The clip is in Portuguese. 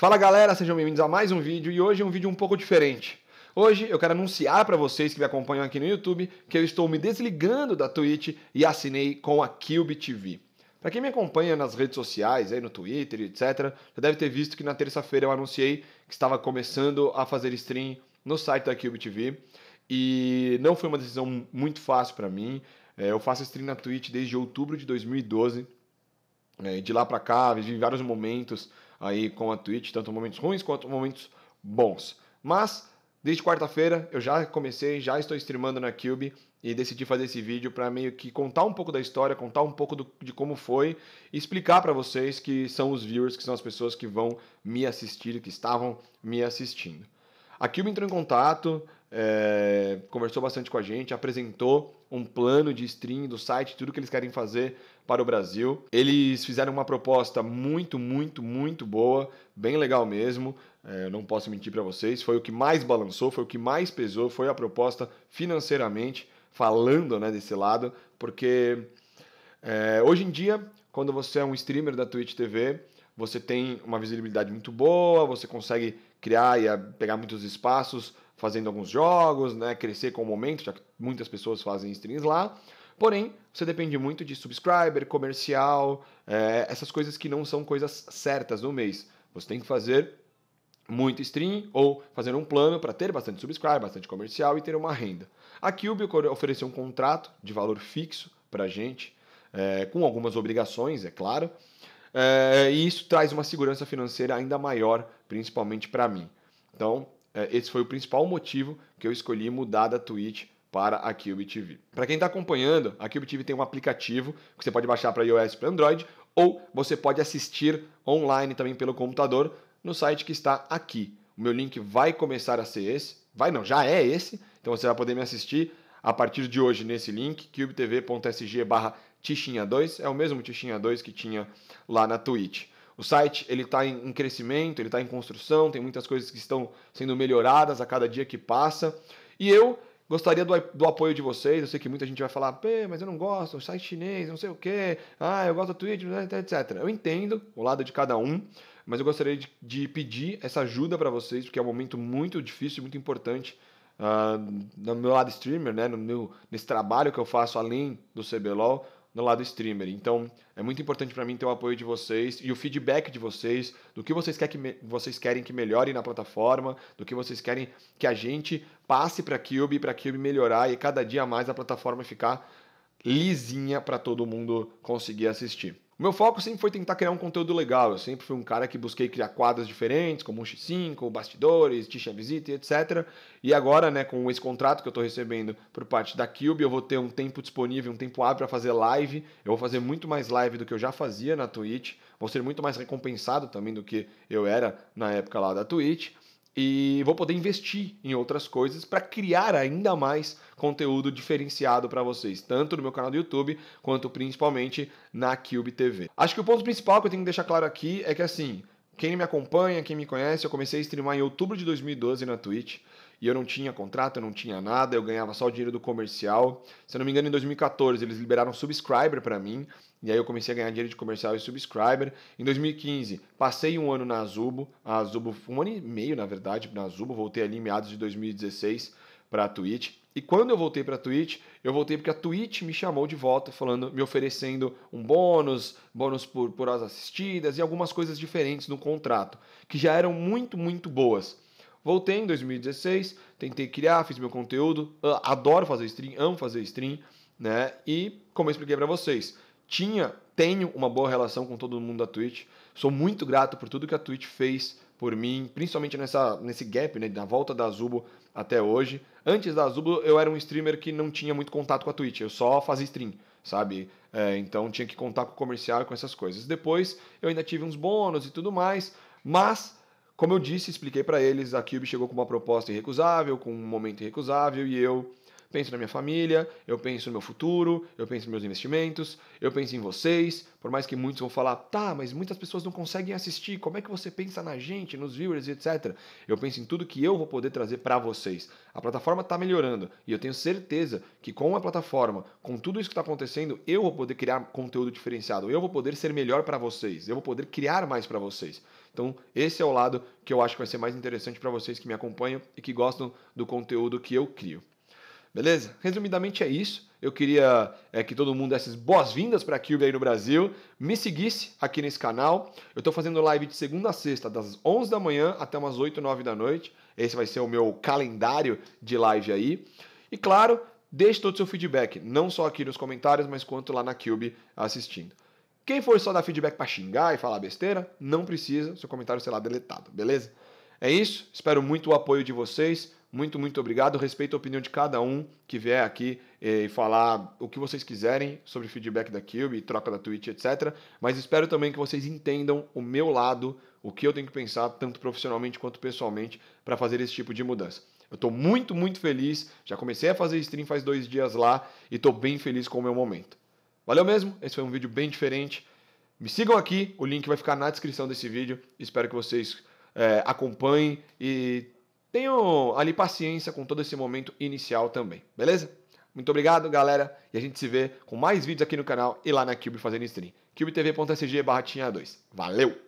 Fala galera, sejam bem-vindos a mais um vídeo e hoje é um vídeo um pouco diferente. Hoje eu quero anunciar para vocês que me acompanham aqui no YouTube que eu estou me desligando da Twitch e assinei com a Cube TV. Para quem me acompanha nas redes sociais, aí no Twitter, etc, já deve ter visto que na terça-feira eu anunciei que estava começando a fazer stream no site da Cube TV e não foi uma decisão muito fácil para mim. É, eu faço stream na Twitch desde outubro de 2012 é, de lá para cá, vivi vários momentos aí com a Twitch, tanto momentos ruins quanto momentos bons. Mas desde quarta-feira eu já comecei, já estou streamando na Cube e decidi fazer esse vídeo para meio que contar um pouco da história, contar um pouco do, de como foi e explicar para vocês que são os viewers, que são as pessoas que vão me assistir, que estavam me assistindo. A Cube entrou em contato, é, conversou bastante com a gente, apresentou um plano de stream do site, tudo que eles querem fazer para o Brasil. Eles fizeram uma proposta muito, muito, muito boa, bem legal mesmo. É, eu não posso mentir para vocês, foi o que mais balançou, foi o que mais pesou, foi a proposta financeiramente, falando né, desse lado, porque é, hoje em dia, quando você é um streamer da Twitch TV, você tem uma visibilidade muito boa, você consegue criar e pegar muitos espaços fazendo alguns jogos, né, crescer com o momento, já que muitas pessoas fazem streams lá. Porém, você depende muito de subscriber, comercial, é, essas coisas que não são coisas certas no mês. Você tem que fazer muito stream ou fazer um plano para ter bastante subscriber, bastante comercial e ter uma renda. A Cube ofereceu um contrato de valor fixo para a gente, é, com algumas obrigações, é claro, é, e isso traz uma segurança financeira ainda maior, principalmente para mim. Então, é, esse foi o principal motivo que eu escolhi mudar da Twitch para a Cube TV. Para quem está acompanhando, a Cube TV tem um aplicativo que você pode baixar para iOS e para Android, ou você pode assistir online também pelo computador no site que está aqui. O meu link vai começar a ser esse, vai não, já é esse, então você vai poder me assistir a partir de hoje nesse link, cubetv.sg barra Tichinha 2, é o mesmo Tichinha 2 que tinha lá na Twitch. O site ele está em, crescimento, ele está em construção, tem muitas coisas que estão sendo melhoradas a cada dia que passa. E eu gostaria do, do apoio de vocês. Eu sei que muita gente vai falar, Pê, mas eu não gosto, o site chinês, não sei o quê, ah, eu gosto da Twitch, etc. Eu entendo o lado de cada um, mas eu gostaria de, de pedir essa ajuda para vocês, porque é um momento muito difícil, muito importante uh, no meu lado streamer, né, no meu, nesse trabalho que eu faço além do CBLOL, no lado streamer. Então, é muito importante para mim ter o apoio de vocês e o feedback de vocês, do que vocês, quer que me... vocês querem que melhore na plataforma, do que vocês querem que a gente passe para a Cube, para a Cube melhorar e cada dia mais a plataforma ficar lisinha para todo mundo conseguir assistir. O meu foco sempre foi tentar criar um conteúdo legal. Eu sempre fui um cara que busquei criar quadras diferentes, como o X5, Bastidores, Ticha Visita, etc. E agora, né, com esse contrato que eu estou recebendo por parte da Cube, eu vou ter um tempo disponível, um tempo hábil para fazer live. Eu vou fazer muito mais live do que eu já fazia na Twitch. Vou ser muito mais recompensado também do que eu era na época lá da Twitch e vou poder investir em outras coisas para criar ainda mais conteúdo diferenciado para vocês, tanto no meu canal do YouTube quanto principalmente na Cube TV. Acho que o ponto principal que eu tenho que deixar claro aqui é que assim, quem me acompanha, quem me conhece, eu comecei a streamar em outubro de 2012 na Twitch e eu não tinha contrato, eu não tinha nada, eu ganhava só o dinheiro do comercial. Se eu não me engano, em 2014 eles liberaram subscriber para mim, e aí eu comecei a ganhar dinheiro de comercial e subscriber. Em 2015, passei um ano na Azubo, a Azubo, um ano e meio na verdade, na Azubo, voltei ali em meados de 2016 para a Twitch. E quando eu voltei para a Twitch, eu voltei porque a Twitch me chamou de volta, falando, me oferecendo um bônus, bônus por, por as assistidas e algumas coisas diferentes no contrato, que já eram muito, muito boas. Voltei em 2016, tentei criar, fiz meu conteúdo, ah, adoro fazer stream, amo fazer stream, né? E como eu expliquei para vocês, tinha, tenho uma boa relação com todo mundo da Twitch. Sou muito grato por tudo que a Twitch fez por mim, principalmente nessa, nesse gap, né, da volta da Azubo até hoje. Antes da Azubo, eu era um streamer que não tinha muito contato com a Twitch, eu só fazia stream, sabe? É, então tinha que contar com o comercial, com essas coisas. Depois eu ainda tive uns bônus e tudo mais, mas como eu disse, expliquei para eles, a Cube chegou com uma proposta irrecusável, com um momento irrecusável, e eu penso na minha família, eu penso no meu futuro, eu penso nos meus investimentos, eu penso em vocês. Por mais que muitos vão falar, tá, mas muitas pessoas não conseguem assistir. Como é que você pensa na gente, nos viewers, etc? Eu penso em tudo que eu vou poder trazer para vocês. A plataforma está melhorando e eu tenho certeza que com a plataforma, com tudo isso que está acontecendo, eu vou poder criar conteúdo diferenciado. Eu vou poder ser melhor para vocês. Eu vou poder criar mais para vocês. Então, esse é o lado que eu acho que vai ser mais interessante para vocês que me acompanham e que gostam do conteúdo que eu crio. Beleza? Resumidamente é isso. Eu queria é, que todo mundo desse boas-vindas para a Cube aí no Brasil, me seguisse aqui nesse canal. Eu estou fazendo live de segunda a sexta, das 11 da manhã até umas 8, 9 da noite. Esse vai ser o meu calendário de live aí. E claro, deixe todo o seu feedback, não só aqui nos comentários, mas quanto lá na Cube assistindo. Quem for só dar feedback para xingar e falar besteira, não precisa, seu comentário será deletado, beleza? É isso, espero muito o apoio de vocês. Muito, muito obrigado. Respeito a opinião de cada um que vier aqui eh, e falar o que vocês quiserem sobre feedback da Cube, troca da Twitch, etc. Mas espero também que vocês entendam o meu lado, o que eu tenho que pensar, tanto profissionalmente quanto pessoalmente, para fazer esse tipo de mudança. Eu estou muito, muito feliz. Já comecei a fazer stream faz dois dias lá e estou bem feliz com o meu momento. Valeu mesmo? Esse foi um vídeo bem diferente. Me sigam aqui, o link vai ficar na descrição desse vídeo. Espero que vocês é, acompanhem e tenham ali paciência com todo esse momento inicial também, beleza? Muito obrigado, galera, e a gente se vê com mais vídeos aqui no canal e lá na Cube fazendo stream. cubetv.sg/tinha2. Valeu!